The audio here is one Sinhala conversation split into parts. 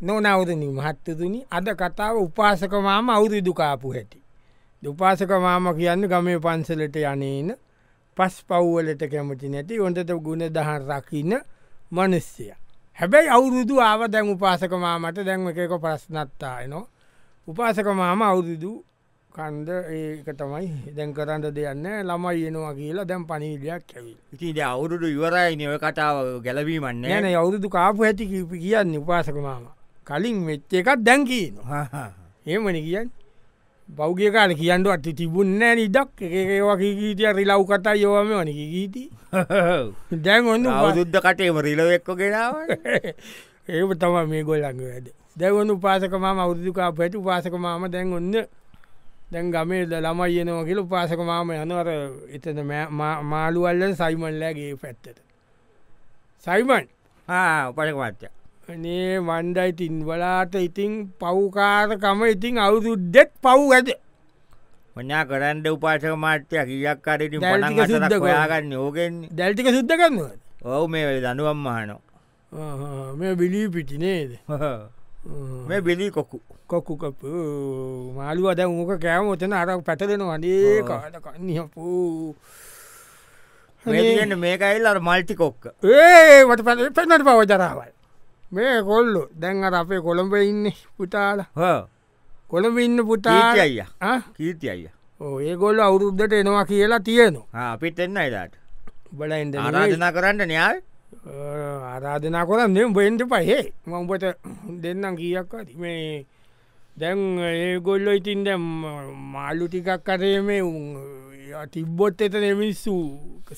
නොනවරණි මහත්තතුනි අද කතාව උපාසකමාම අවුරුදුකාපු හැටි. උපාසකමාම කියන්න ගමේ පන්සලට යනේන පස් පව්වලට කැමති නැති ඔොන්ටට ගුණ දහන් රකින්න මනුස්්‍යය. හැබැයි අවුරුදු ආව දැන් උපාසකමාමට දැන්ව එකක ප්‍රශ්නත්තා එනවා. උපාසකමාම අවුරුදු කන්ද ඒක තමයි දැන් කරන්න දෙයන්න ළමයි එනවා කියලා දැන් පනිීලයක් ඇවිල් ඉතිද අවුරුදු ඉවරයි නිව කතාව ගැලවීමන්න යන අවුරුදු කාපු ඇති කිපි කියන්න උපාසකමාම කලින් වෙච්ච එකක් දැන් කියන ඒමන කියන්න බෞග්‍ය කාල කියන්නුවත් තිබුන්නෑ නිදක් ඒවාකිීතිය රිලව් කතා යෝම වනක ගීති දැන් ඔන්න අවුද්ධ කටේම රිලවෙක්කො කෙනාව ඒම තම මේ ගොල්ලඟ වැඩ දැවන්න උපාසකම අවුදුකා පැටු පාසකමාම දැන් ඔන්න දැන් ගමේ ළමයි යනවා කියල උපාසකමාම යනවර එතන මාළුවල්ල සයිමල්ලෑගේ පැත්තට සයිමන් උපසක වච්චා නේ වන්ඩයි ඉතින් වලාට ඉතිං පව්කාරකම ඉතිං අවුරුද්දෙත් පව් ඇද මනා කරන්ඩ උපාසක මාත්‍යය කියක් අරට ගන්න යෝගෙන් දැල්ටික සුද්ද කරන්න ඔවු මේ දනුවම් මහනෝ මේ බිලී පිටි නේද මේ බිලි කොකු කොක්කු කප මාලු අද උක කෑම ොතන අරක් පැටලෙන වනේ කාට කන්නපූ මේකයිල් අර මල්ටිකොක්ක ඒ වට පැනට පව ජරාවයි මේ කොල්ලු දැන් අර අපේ කොළඹ ඉන්න පුතාල කොළඹ ඉන්න පුතාට අය කීති අය ඒගොල්ල අවුරුද්ධට එනවා කියලා තියෙනවා අපිත් එන්න අයිදාට බලයින්ද ආරාධනා කරන්න නයාල් ආරාධනා කොරන්න දෙම් බෙන්ට පහේ මඹට දෙන්නම් කියක්වත් මේ දැන් ඒගොල්ලො ඉතින් දැම් මාලු ටිකක් කරේ මේ උන් තිබ්බොත් එත දෙමිස්සු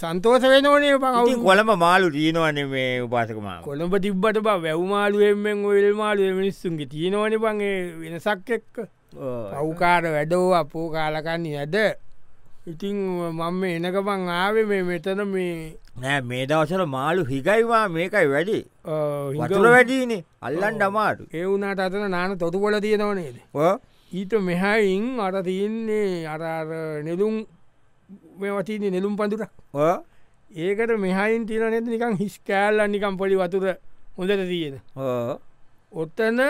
සන්තෝස වෙනෝනේ පවු කොළඹ මාලු තියනවන මේ උපාසකම කොළඹ තිබ්බට බ වැැව්මාලුවෙන්ෙන් වෙල් මාලුව මිනිස්සුන්ගේ තියෙනවන පගේ වෙනසක් එක්ක පවුකාර වැඩෝ අපෝ කාලකන්නේ ඇද ඉතිං මම එනකපං ආවේ මේ මෙතන මේ නෑ මේ දවසර මාළු හිගයිවා මේකයි වැඩි වතුර වැඩීනේ අල්ලන් ඩමාටු ඒ වුණට අතන නාන තොතු කොල තියෙනවනේද ඊට මෙහැයින් අර තියන්නේ අරර නෙදුම් මෙවතින්නේ නෙලුම් පඳුරක් ඒකට මෙහයින් තියෙන නැති නිකං හිස් කෑල්ල නිකම් පොලි වතුර හොඳට තියෙන ඔත්තන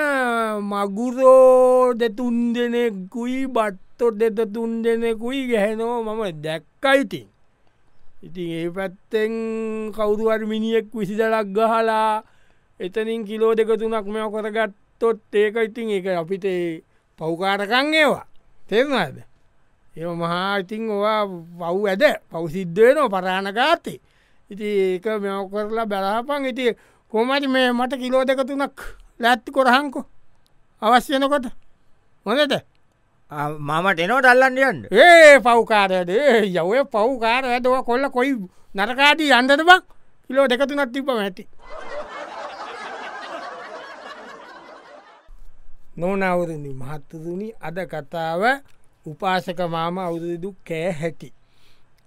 මගුරෝ දෙතුන් දෙනෙකුයි බත්තො දෙත තුන් දෙනෙකුයි ගැහෙනෝ මම දැක්කයිතින් ඉතින් ඒ පැත්තෙන් කවුරුවර් මිනිියෙක් විසිදලක් ගහලා එතනින් කිලෝ දෙක තුනක් මෙ කොරගත්තොත් ඒක ඉතින් ඒ අපිට පෞකාරකං ඒවා තෙරනාද එ මහා ඉතින් ඔවා වව් ඇද පවසිද්ධයනෝ පරාණගාතේ ඉති ඒක මෙව කරලා බැලාපන් ඉති කොමට මේ මට කිලෝ දෙක තුනක් ලැත්ති කොරහන්කෝ අවශ්‍යනකොට හොඳද මමට එනෝට අල්ලන්ඩියන් ඒ පව්කාරයද යවය පව්කාර ඇදව කොල්ල කොයි නරකාදී අන්දට බක් කිලෝ දෙකතුනත් තිබ ඇති නොනවරදි මහත්තතුනි අද කතාව උපාසක මාම අවුරුදු කෑ හැකි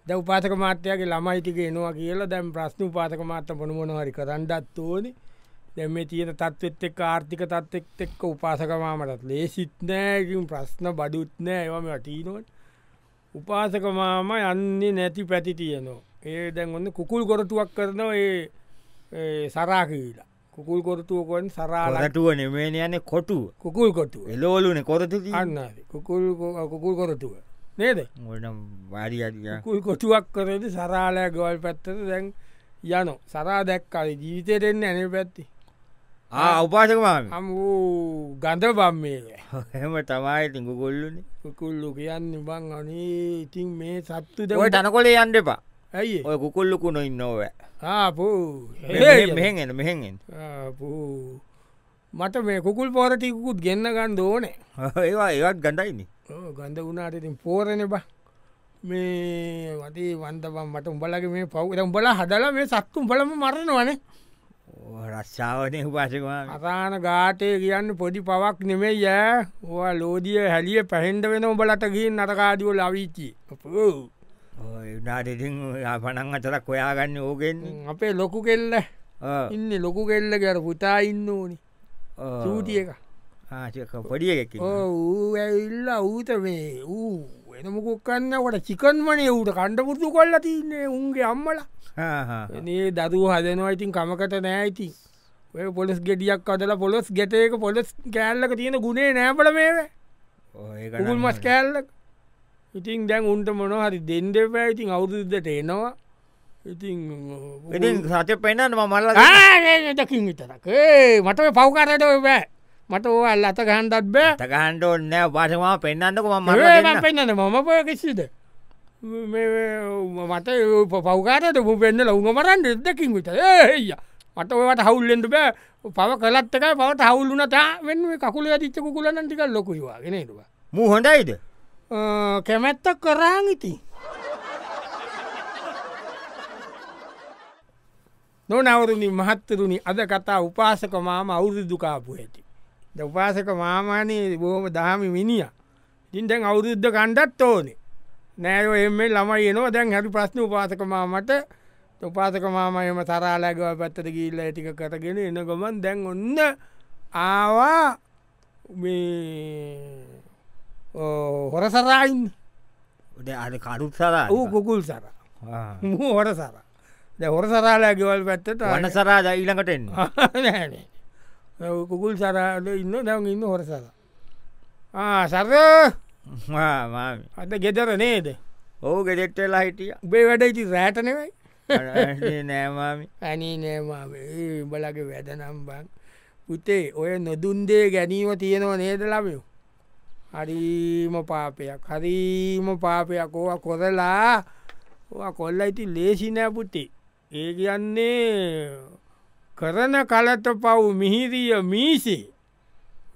ද උපාසක මාත්‍යයාගේ ළමයිටික එනවා කියලා දැම් ප්‍රශ්න උපාසක මාත්‍ය පොනමොනවරි කරන්නඩත් ඕනි දැම තියෙන තත්වත් එක් ආර්ථික තත්ෙක් එක්ක උපාසකමාමටත් ලේසිත්නෑකින් ප්‍රශ්න බඩුත්නෑ ඒවම වටීනොට උපාසකමාම යන්නේ නැති පැති තියනවා ඒ දැන් ඔන්න කුකුල් ගොරටුවක් කරනවා ඒ සරාකීලා කුකුල් කොරතුවකොන් සරාලටුව නෙමේන යන කොටු කුකුල් කොටු එලෝලුන කොරතු අන්න කුකුල් කුකුල් කොරතුව නේද කුල් කොටුවක් කරද සරාලය ගවල් පැත්තට දැන් යනු සරා දැක්කාල ජීවිතයටෙන්න ඇන පැත්ති උපාසකමාම හම වූ ගඳ බම්මේ හෙම තමයිඉතින් කුකුල්ලුන කුකුල්ලු කියන්න බං අනේ ඉතින් මේ සත්තු දට අනකොලේ යන්න එපා ඇයි ඔය කුකුල්ලොකු නොයි නොව මෙහෙෙන මෙහෙෙන් මට මේ කුකුල් පෝරටිකුත් ගෙන්න්න ගන්න ඕනේ ඒවා ඒවත් ගඩයිනි ගඳ වුණට ඉතින් පෝරණ බා මේ වටේ වන්තපම් මට උඹලගේ මේ පව් උඹලා හදලා මේ සත්තුම් බලම මරණවනේ රස්සාාවනය පසවා අතාන ගාටය කියන්න පොඩි පවක් නෙමේ යෑ ඕ ලෝදිය හැලිය පැහෙන්ඩ වෙන උඹලට ගින් නටකාඩියෝ ලවිචි එනාටඉතින් පනං අතරක් ඔොයාගන්න ඕකෙන් අපේ ලොකු කෙල්ල ඉන්න ලොකු කෙල්ල කර පුතා ඉන්න ඕනි සූටිය එක පොඩිය ඌ ඇල්ල ඌත මේ ඌ එනමකුක්කන්නකට චිකන්මනේ ඌට කණ්ඩපුරතු කොල්ල තින්නේ උන්ගේ අම්මල නේ දරුව හදනවා ඉතින් කමකට නෑයිති ඔය පොලස් ගෙඩියක් අදල පොලොස් ගැටයක පොලොස් කෑල්ලක තියෙන ගුණේ නෑපල මේව ඒකුල් මස් කෑල්ලක් ඉතින් දැන් උන්ට මොන හරි දෙන්ඩපෑ ඉතින් අවුරුද්ධට එනවා ඉතින් ඉතින් සච පෙන්න්න මල්ල දකින් විතරක් මට පව්කරට බෑ මට ඕල් අත ගහන්ඩත් බෑ තකහන්ඩ ඔන්න පසවා පෙන්න්නන්නක ම පෙන්න්න මම පය කිසිද මට පවකාරට පෙන්න්න ලවුම මරන්න දෙදකින් විට ඒය මට ඔවට හවුල්ලෙන්ට බෑ පව කලත්තක පවට හවුල්ලුනතා වෙන් කකුල තිච්ච කුලනන්ටික ලොකුවා ගෙනනවා මූහොඳයිද කැමැත්තක් කරාං ඉති නොනවරුණි මහත්තරුණි අද කතා උපාසක මාම අවුරුදුකාපු ඇති ද උපාසක මාමානයේ බොහොම දහමි මිනිිය ඉින් දැන් අවුරුද්ධ කණ්ඩත් ඕනේ නෑයෝ එම ළමයි එනවා දැන් හැරි ප්‍රශ්න උපාසක මාමට උපාසක මාමයම තරාලැගව පැත්තට ගිල්ල ඇටික කරගෙන එන ගොමන් දැන් ඔන්න ආවා මේ හොර සරයින් අද කරුත් සර වූ කුකුල් සර හොර සර හොර සරාලා ගෙවල් පැත්තට අන සරා දයිලකට එන්න කුකුල් සරාද ඉන්න දැන් ඉන්න හොර සර සර අද ගෙදර නේද ඕ ගෙදෙට්ටලා හිටිය බේ වැඩයිති රෑටනෙවයි නෑමාමි ඇනි නෑමාේ බලගේ වැදනම් බං පුතේ ඔය නොදුන්දේ ගැනීම තියෙනවා නේද ලබයෝ හරීම පාපයක් හරීම පාපයක් ඕව කොරලා කොල්ල ඉති ලේසිනෑ පුටේ ඒ කියන්නේ කරන කලත පව් මිහිරිය මීසේ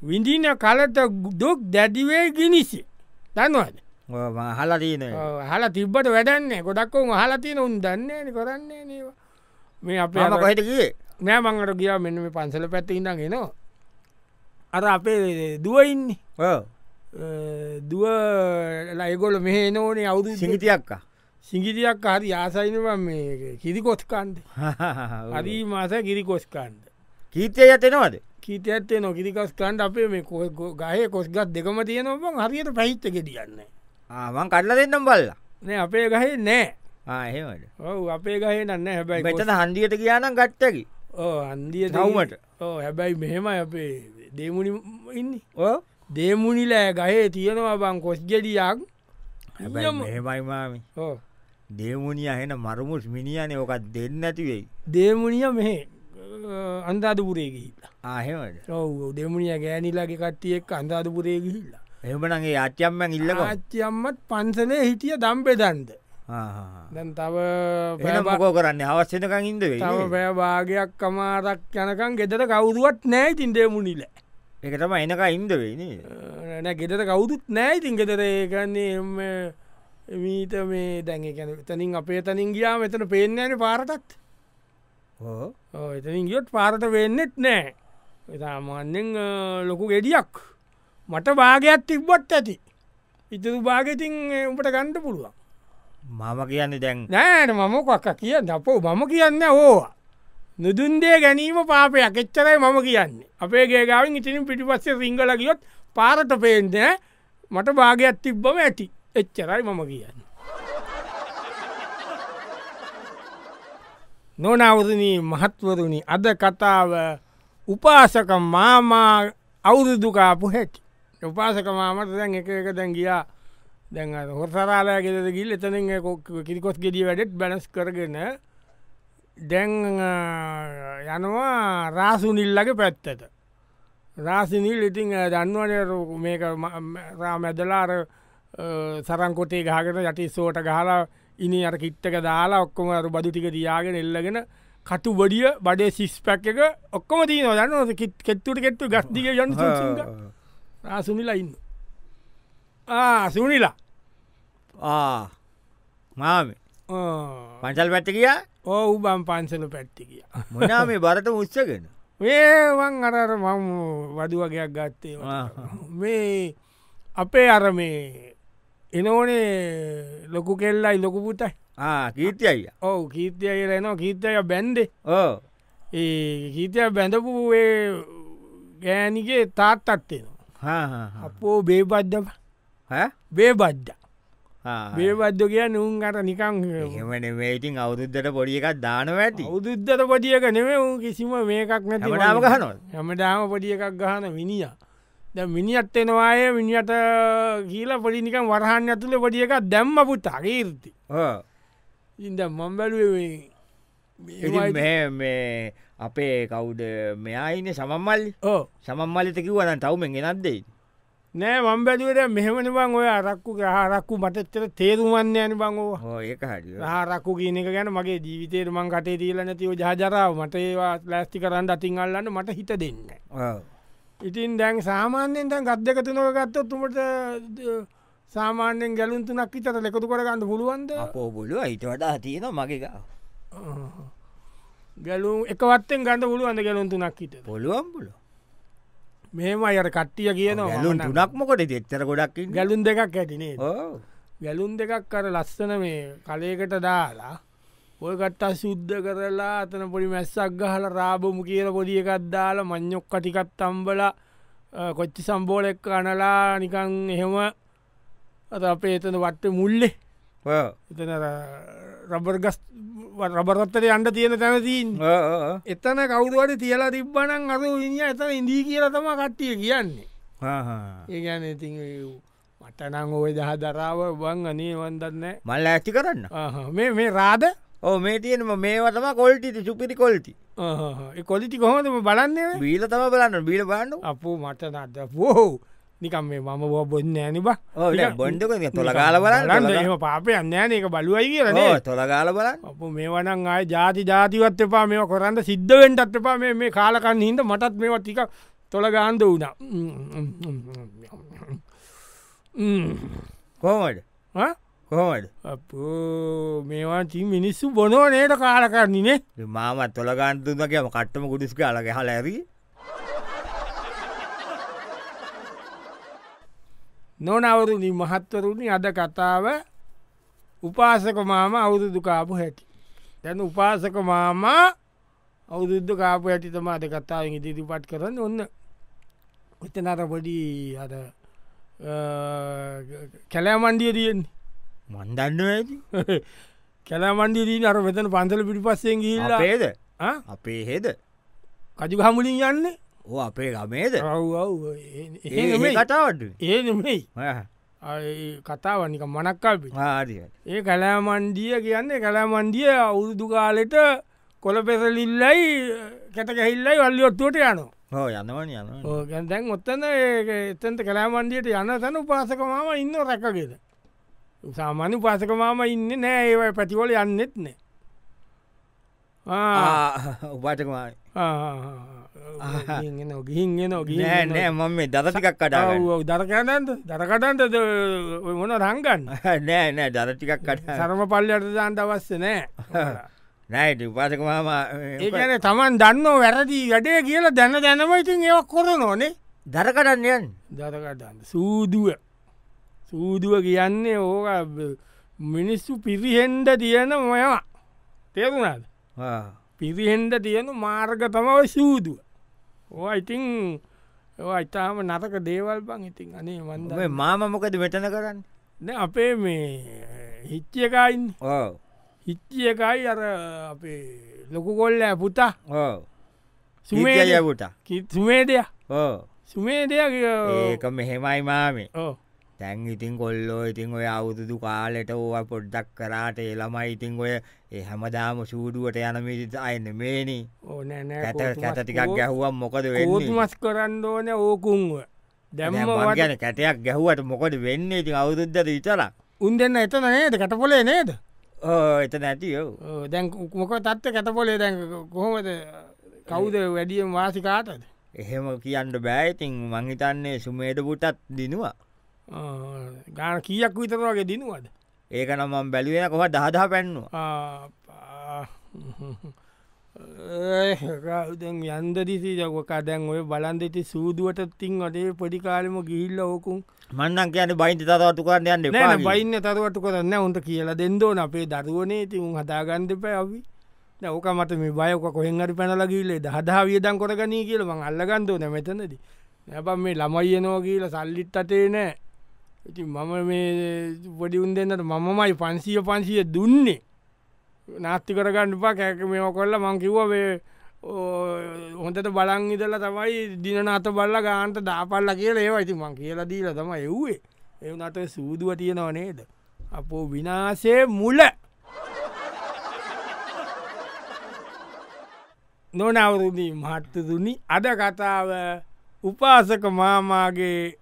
විඳින කලත දුක් දැඩිවේ ගිනිසි දන්නවද හලදීන හලා තිබ්බට වැඩන්නේ ගොඩක්කෝ හලතින උන් දන්නේ කරන්නේ නවා මේ අප කොහටගේ නෑ මංගට ගියා මෙන්න මේ පන්සල පැත්ති ඉඳගෙනවා අර අපේ දුවඉන්නේ දුව ලයගොල මෙහ නෝනේ අවුදු සිහිතියක්කා සිංගිතියක් හරි ආසයිනවා මේ කිරිකොස්කන්ඩ හරි මාස කිරිකොස්කන්ඩ කීතය ඇතෙනවද කීතයත්තේ නො කිරිකස්කන්ඩ අපේ මේ ගහය කොස්ගත් දෙකම තියනොම හරියට පැහිත්ත ගෙටියන්න ආවන් කඩල දෙන්නම් බල්ලා නෑ අපේ ගහේ නෑ ඔව අපේ ගහේ නන්න හැබැයි මෙතන හන්දිියට කියනම් ගට්ටකි ඕ හන්දිිය තවමට ඕ හැබැයි මෙහෙම අපේ දේමුණි ඉන්න ඕ දේමුනිලෑ ගහේ තියෙනවා බං කොස් ගෙඩියක් හැබයිමයි දේමුණිය හෙන මරුමුස් මිනිියන ඕකත් දෙන්න නැතිවෙයි දේමුණිය මෙහෙ අන්දාධපුරේ ගිහිල්ලා ආහෙමට ඔව දෙමුණිය ගෑනිල්ලගේ කට්ටියෙක් අන්දාධපුරේ ගිහිල්ලා එමනගේ අච්චම්මැන් ඉල්ල අච්චම්මත් පන්සලේ හිටිය දම්පෙදන්ද දැන් තව පැබකෝ කරන්න අවස්සනකං ඉද තව පෑභාගයක් කමාරක් යනකම් ගෙදර කවුරුවත් නෑ තින්දේ මුනිලෑ එක තම එනක ඉන්ද වෙන්නේ නැ ගෙදර කවුදුත් නෑ ඉතින් ගෙදර ඒකන්නේ මීට මේ දැන් එකැන තනින් අපේ තනින් ගියා මෙතන පේෙන්න්නන පාරටත් එතනින් ගියොත් පාරට වෙන්නෙත් නෑ එතාමාන්‍යෙන් ලොකු ගෙඩියක් මට භාගයක් තිබ්බත් ඇති ඉතුරු භාගතින් උඹට ගණ්ඩ පුළුවන් මම කියන්න දැන් නෑන මම කක්ක කියන්න අපෝ මම කියන්න ඕවා නුදුන්දේ ගැනීම පාපයක් එච්චරයි මම කියන්නේ අපේ ගේගාවෙන් ඉතිනින් පිටිපස්සේ සිංහල ගියොත් පාරට පේන්ද මට භාගයක් තිබ්බම ඇති එච්චරයි මම කියන්න. නොනවරණී මහත්වරුණි අද කතාව උපාසක මාමා අවුරුදුකාපු හැටි. උපාසක මාමට දැන් එක එක දැන් ගියා දැන් හොරසරාලා ගෙද ගිල් එතනින් කිරිකොස් ගෙඩිය වැඩෙත් බැනස් කරගෙන දැන් යනවා රාසුනිල්ලගේ පැත්තට රාසිනිල් ඉතිං දන්වනය මේක රා මැදලාර සරංකොටේ ගහගෙන යටි සෝට ගහලා ඉනි අර කිට්ටක දාලා ඔක්කොම අර බදු ටික දයාගෙන එල්ලගෙන කටු බඩිය බඩේ සිස් පැක් එක ඔක්කොම තිීන දන්න කෙත්තුට කෙට්ටු ගස්දික යන්න රාසුනිලා ඉන්න සුනිලා මාම පංචල් පැත්ත කියා ඕ උබන් පන්සල පැත්ති කිය මොනා මේ බරට උච්චගෙන මේවන් අරර මම වඩු වගේයක් ගත්තේ මේ අපේ අර මේ එනෝනේ ලොකු කෙල්ලයි ලොකු පුතයි කීතිය අයිය ඕ කීතිය කියලා එනවා කීතය බැන්ඩේ ඕ ඒ කීතය බැඳපු ගෑනිගේ තාත්තත්තේනවා අපෝ බේබද්දම බේබද්ද බේපද්ද කිය නුම් අට නිකං එමන මේටින් අවුදුද්දට පොඩිය එකක් දානව ඇති උදුද්දට පොඩියක නෙවේ උන් කිසිම මේකක් නැති ටාම ගහන හැමටාම පොඩිය එකක් ගහන විනිිය ද මිනිියත් එනවාය මිනිියට කියලා පොඩිනිකම් වරහන් ඇතුළ පොඩිය එකක් දැම්ම පුත් අකීර්ති ඉද මම් බැලුවේ මේ අපේ කවුඩ මෙයායින සමම්මල් ඕ සමම්මලිතකිවන තවුමෙන් ගෙනත්දෙයි නෑ වම් බැලුවට මෙහමන බං ඔය අරක්කු හරක්කු මටත්තර තේරුමන්න යන බංෝ ඒක හරක්කු කියනක ගැන මගේ ජීවිතේර මං කටේ දීල නැතිව ජාජරාව මට ඒවා ලෑස්ති කරන්න අතින් අල්ලන්න මට හිත දෙන්න ඉතින් දැන් සාමාන්‍යෙන් තැන් ගත් දෙක තුනක ගත්තොත් තුමට සාමාන්‍යෙන් ගැලුන් තුනක් ඉතර ලෙකුතු කරගන්න පුළුවන්ද පෝ බොලු අයිට වඩා තියෙන මගේක ගැලුම් එකවත්තෙන් ගන්න පුළුවන්ද ගැලුන් තුනක් හිට පොළුවන් පුලුව මේම අයට කට්ටිය කියනවා ගැලුන් තුනක්මකොට එච්චර ගොඩක් ගැලුන් දෙකක් ඇතිනේ ගැලුන් දෙකක් කර ලස්සන මේ කලයකට දාලා ඔය කට්ටා සුද්ධ කරලා අතන පොඩි මැස්සක් ගහල රාබොමු කියල පොඩි එකත් දාලා මං්ඥොක්ක ටිකත් තම්බල කොච්චි සම්බෝලෙක් අනලා නිකං එහෙම අත අපේ එතන වට්ට මුල්ලේ එතන රබර් ගස් රබරත්තට අන්ඩ තියෙන තැනතින් එතන කවුරුවට තියලා තිබ්බනන් අරු ඉන්න එතන ඉදී කියලා තම කට්ටිය කියන්නේ ඒගැන ඉති මටනං ඔය දහ දරාව බං අනේ වන්දන්න මල්ල ඇති කරන්න මේ මේ රාද ඕ මේ තියෙන මේවතම කොල්ටිති සුපිරි කොල්ටි කොලිටි කොහොම බලන්න බීල තම බලන්න බීල බාන්න අපපු මට නද පෝ නිකම් මේ මම බෝ බොන්න ඇනිබ බොන්්ඩක තොලගාල බලන්න පාපය අන්නෑන එක බලුවයි කියන තොලගාල බලන්න ඔප මේ වනන් අය ජාති ජාතිවත් එපා මේ කොරන්න සිද්ධවෙන්ටත් එපා මේ කාලකන්න හින්ද මටත් මේවා ටික තොලගාන්ද වුණා කෝමට කොහමට මේවා චී මිනිස්සු බොනෝ නේට කාලකරන්නේ මාමත් තොලගාන්තුමකම කට්ටම ගුඩිස්ක අලග හලා ඇරී නොනවරුණි මහත්වරුණි අද කතාව උපාසක මාම අවුරුදු කාපු හැටි. දැන උපාසක මාම අවුරුද්ධ කාපු ඇටිතම අද කතාවෙන් ඉදිරිපත් කරන්න ඔන්න එතනර පොඩි අද කැලෑමන්ඩිය තියෙන්නේ මන්දන්න ඇති කැලෑමන්ඩියදී අර වෙතන පන්සල පිටි පස්සෙන් ගිල්ලා ඒේද අපේ හෙද කජු හමුලින් යන්නේ ඕ අපේ ගමේද ඒ කතාවට ඒ නෙමෙයි කතාවනික මනක්කල්පි ඒ කලෑමන්ඩිය කියන්නේ කලෑමන්ඩිය අවුරුදු කාලෙට කොළ පෙසලිල්ලයි කැට ගැහිල්ලයි වල්ලි ඔත්තුවට යනු හෝ යනවන යන දැන් ඔත්තන එතන්ට කලෑමන්ඩියට යන තැන උපාසකමාම ඉන්න රැකගෙද සාමාන්‍ය උපාසකමාම ඉන්න නෑ ඒවයි පැතිවොල යන්නෙත් නෑ උපාටකමයි ගිහින් එන ගිය නෑ මම මේ දරටිකක් කඩා දරකටන්ට දරකටන්ට මොන රංගන්න නෑ නෑ දරටිකක් කට සරම පල්ලට දාන්ට අවස්ස නෑ නෑට උපාසකමම ඒන තමන් දන්න වැරදිී ගඩේ කියලා දැන දැනමයිතින් ඒවක් කොර නොනේ දරකටන්නයන් දරකටන්න සූදුව සූදුව කියන්නේ ඕක මිනිස්සු පිරිහෙන්ඩ තියන මොයවා තේරුණාද පිරිහෙන්ඩ තියෙන මාර්ග තමයි සූදුව ඕ ඉතිං ඉතාම නරක දේවල් බං ඉතින් අනේ වන්ද මාම මොකද වෙටන කරන්න ද අපේ මේ හිච්චියකයින් හිච්චියකයි අර අපේ ලොකුකොල්ල පුතා සුමේයපුට සුමේදයක් සුමේදයක් ඒක මෙහෙමයි මාමේ තැන් ඉතින් කොල්ලෝ ඉතින් ඔය අවුදුදු කාලෙට ඕ පොඩ්ඩක් කරාට එළමයි ඉතිං ඔය ඒ හැමදාම සූඩුවට යනමිට අයන්න මේනි ඕන කැත ටිකක් ගැහුවම් මොකද මස් කරන්න ඕන ඕකුන්ව දැම ගැන කැටයක් ගැහුවට මොකද වෙන්න ඉති අවුරුද්ධද විතරක් උන් දෙන්න එතන නේද කටපොලේ නේද එත නැතියෝ දැන් මොක තත්ත කැතපොලේ දැන් කොහොමද කවුද වැඩියම් වාසිකාතද එහෙම කියන්න බෑඉතින් මංහිතන්නේ සුමේට පුටත් දිනවා ගාන කියක් විතරවාගේ දිනුවද ඒක නම්ම බැලුවෙන කොහ දහදා පැන්නවා ඒකදැන් යන්ද දිසිීජකො කදැන් ඔය බලන්දෙති සූදුවට තින් අඩේ පොඩිකාලෙම ගිහිල්ල ඕකුන් මන්නන් කියන බයින්ත තවතු කරන්න යන්න බයින්න තවතු කරන්න උන්ට කියලා දෙන්දෝන අපේ දරුවනේ ති උන් හදාගන්ඩ පැ අවි ඕක මට මේ බයක කොහෙන්හරි පැනල ගිල්ලේ දහදාවියදන් කොටගනී කියලම අල්ලගන්දෝ නැමතනද නැබම් මේ ළමයියනෝ කියලා සල්ලිත් අටේ නෑ ඉති මම මේ පොඩිඋන් දෙන්නට මමමයි පන්සිය පන්සිය දුන්නේ නාස්ති කරගන්න පා කෑක මෙම කොල්ල මං කිව්වේ හොඳට බලං ඉදල තමයි දින අත බල්ල ගාන්ට දාපල්ල කියලා ඒවා ඉති මං කියලා දීල තම එව්වේ එවනට සූදුව තියෙනව නේද අපෝ විනාසේ මුල නොනවුරුදී මහත්තතුනි අද කතාව උපාසක මාමාගේ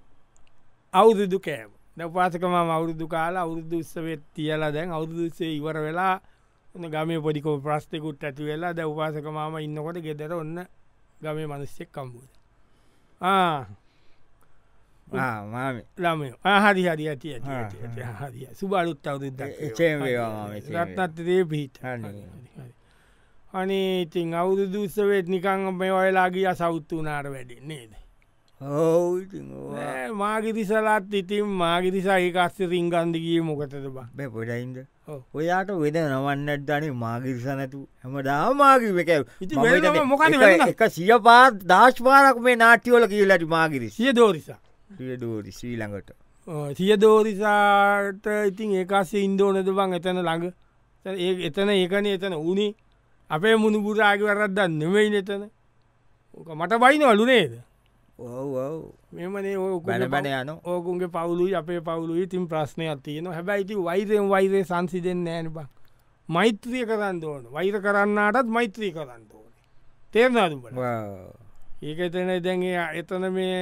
අවුරුදු කෑම දපාසකම අවුරුදු කාල අවුරුදු උත්සවෙත් තියලා දැන් අවුරුදුසේ ඉවර වෙලා ගමේ පොඩිකෝ ප්‍රස්ථකුට් ඇති වෙලා දැ උපාසකමාම ඉන්නකොට ගෙදර ඔන්න ගමේ මනුස්්‍යෙක් කම්බූද ළම හරි හරි ඇති හරි සුබලුත් අවුරුද්ද රත්නත්තදේ පිහිට අනේ ඉතින් අවුරුදු උත්සවෙත් නිකං මේ ඔයලාගේ අසෞත්තු නාර වැඩි නේද මාගිරිසලත් ඉතින් මාගිරිසා ඒකස්ස සිංගන්ධිකී මොකතද බ බැ පොඩයින්ද ඔයාට වෙද නවන්නට ධනේ මාගිරිස නැතු හැම දා මාගික මොක එක සිය පාත් දශ් පාරක් මේ නාට්‍යවල කියලට මාගිරි සිය දෝරිසා සිය දෝරි ශ්‍රී ළඟට සිය දෝරිසාට ඉතින් ඒකාස්සේ ඉන්දෝනද බං එතන ළඟ ඒ එතන ඒකන එතන වනේ අපේ මුණපුරාගි වරද්දන්න නෙවෙයි එතන ඕක මට බයින වලු නේද මෙමනේ බැනබැන යන ඕකුන්ගේ පවුලුයි අපේ පවුලුයි තින් ප්‍රශ්නයක් තියෙන හැබැයිති වෛරයෙන් වෛරය සංසිදෙන් නෑන බක් මෛත්‍රිය කරන්න ඕන වෛර කරන්නටත් මෛත්‍රී කරන්න ඕන තේරනාදුට ඒක එතන දැන්ගේ එතන මේ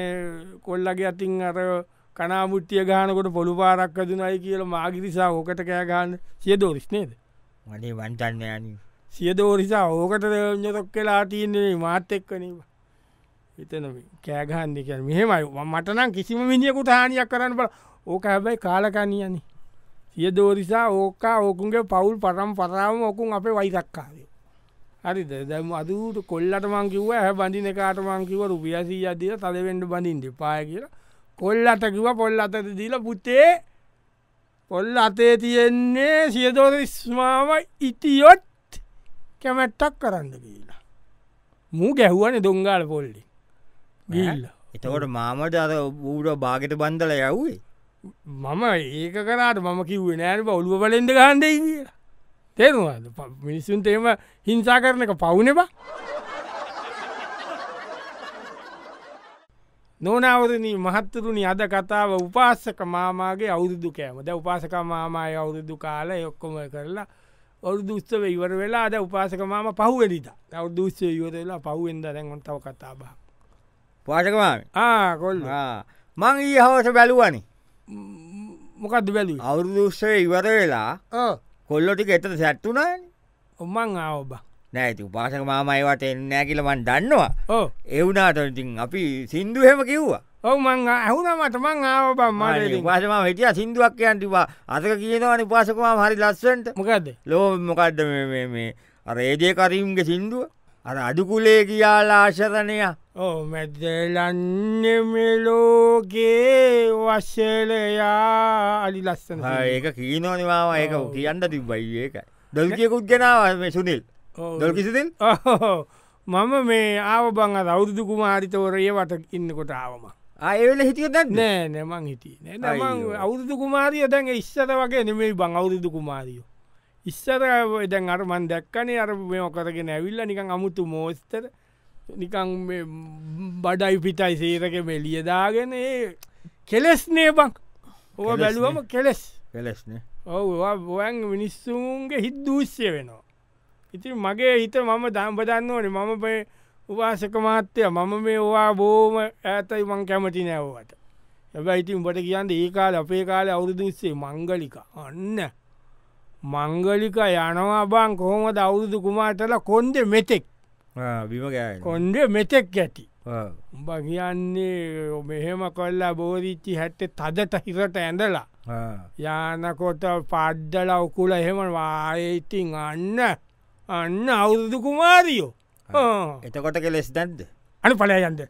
කොල්ලගේ අතින් අර කනාමුට්ටිය ගානකොට පොළු පාරක්ක දුනයි කියල මාගිරිසා ඕකට කෑගන්න සිය දෝරිස් නේද වනේ වන්තන්නයන සිය දෝරිසා ඕකට යොතක් කලා තියන්නේ මාත් එක්කනවා හිතන කෑගහන්දි කිය මෙහෙමයි මටනම් කිසිම මිනිියකුට හානියක් කරන්න බල ඕක හැබැයි කාලකණයනි සිය දෝරිසා ඕකා ඕකුන්ගේ පවුල් පරම් පරාම ඕකුන් අපේ වයිසක්කාරය හරි දැම අදට කොල්ලට මංකිව හැ බඳින කාට මංකිව රුපියසී අදීල තලවෙන්ඩ බඳින්ට පාය කියල කොල්ලට කිව පොල් අතට දීල පුතේ පොල් අතේ තියෙන්නේ සියදෝර ඉස්මාම ඉතියොත් කැමැත්තක් කරන්න කියලා මූ ගැහුවන දොංගාල පොල්ලි ගිල්ල එතකොට මාමට අද ඌට බාගෙට බන්දල යව්වේ මම ඒක කරාට මම කිව්ේ නෑන ඔලුව පලෙන්ද ගහන්ඩයි කිය තේරවාද මිනිස්සුන් තේම හිංසා කරන එක පවුනෙබ නොනවරණ මහත්තරුණි අද කතාව උපාසක මාමාගේ අවුරුදු කෑම ද උපාසක මාමාය අවුරුදු කාල යොක්කොම කරලා ඔරු දුස්තව ඉවර වෙලා අද උපාසක මාම පහුවෙලිට අවුදුස්සේ ඉවරලා පහුවෙන්ද දැන්ගොන්තව කතාබා පාටකමාම ආකොල් මං ඒ හවස බැලුවනි මොකක්ද බැලි අවුරුදුස්සේ ඉවර වෙලා කොල්ලොටික එතට සැට්ටුනාන ඔම්මං ආඔබ නැති උපාසක මාමයිවට එන්නෑ කියලමන් දන්නවා එවුනාටටින් අපි සින්දු හෙම කිව්වා ඔව මං ඇහුන මට මං ආව ම පාසම හිටිය සිින්දුවක් කියන්ටිවා අතක කියනවන පාසකවා හරි ලස්සන්ට මොකද ලෝ මොකක්ද මේ අරේජය කරීම්ගේ සිින්දුව අර අඩිකුලේ කියලා ආශරණය ඕ මැදලන්න මෙලෝගේ වශ්‍යලයා අලි ලස්සන ඒක කීනෝනිවාම ඒක කියන්න තිබ්බයි ඒක දොල්කියකුත් ගෙනාව සුනිල් දොල්කිසිතින් මම මේ ආව බංග රෞුදු කුමාරිතවරය වට ඉන්නකොට ආවම ආයවෙල හිටියද නෑ නැමං හිටිය නෑ අවුරුදු කුමාරිය දැන් ඉස්සර වගේ නෙමෙයි බං අවුරුදු කුමාරියෝ ඉස්සර දැන් අරමන් දැක්කනේ අර මොකරගෙන ඇවිල්ල නිකං අමුතු මෝස්තර නිකං බඩයි පිටයි සේරකම එලියදාගෙන කෙලෙස්නේ බං ඕ බැලුවම කෙලෙස් කෙලෙස්න ඔවවා බොයන් මිනිස්සුන්ගේ හිත් දූෂ්‍ය වෙනවා. ඉතින් මගේ හිත මම දම්බදන්න ඕනේ මම උවාසක මාත්‍යය මම මේ ඕවා බෝම ඇතයි මං කැමති නැව්වට. හැබැයි ඉතින් උඹට කියන්න ඒ කාල අපේ කාල අවුරුදුස්සේ මංගලික අන්න. මංගලික යනවා බං කොහොම දවුරුදු කුමාටල කොන්ද මෙතෙක් කොන්ඩ මෙතෙක් ඇති උඹ කියන්නේ මෙහෙම කොල්ලා බෝරිච්චි හැට්ටේ තද තහිරට ඇඳලා යානකොට පඩ්ඩල උකුල එහෙම වායඉතින් අන්න අන්න අවුරුදු කුමාරියෝ එතකොට කෙලෙස් දැන්ද අනු පලයන්ද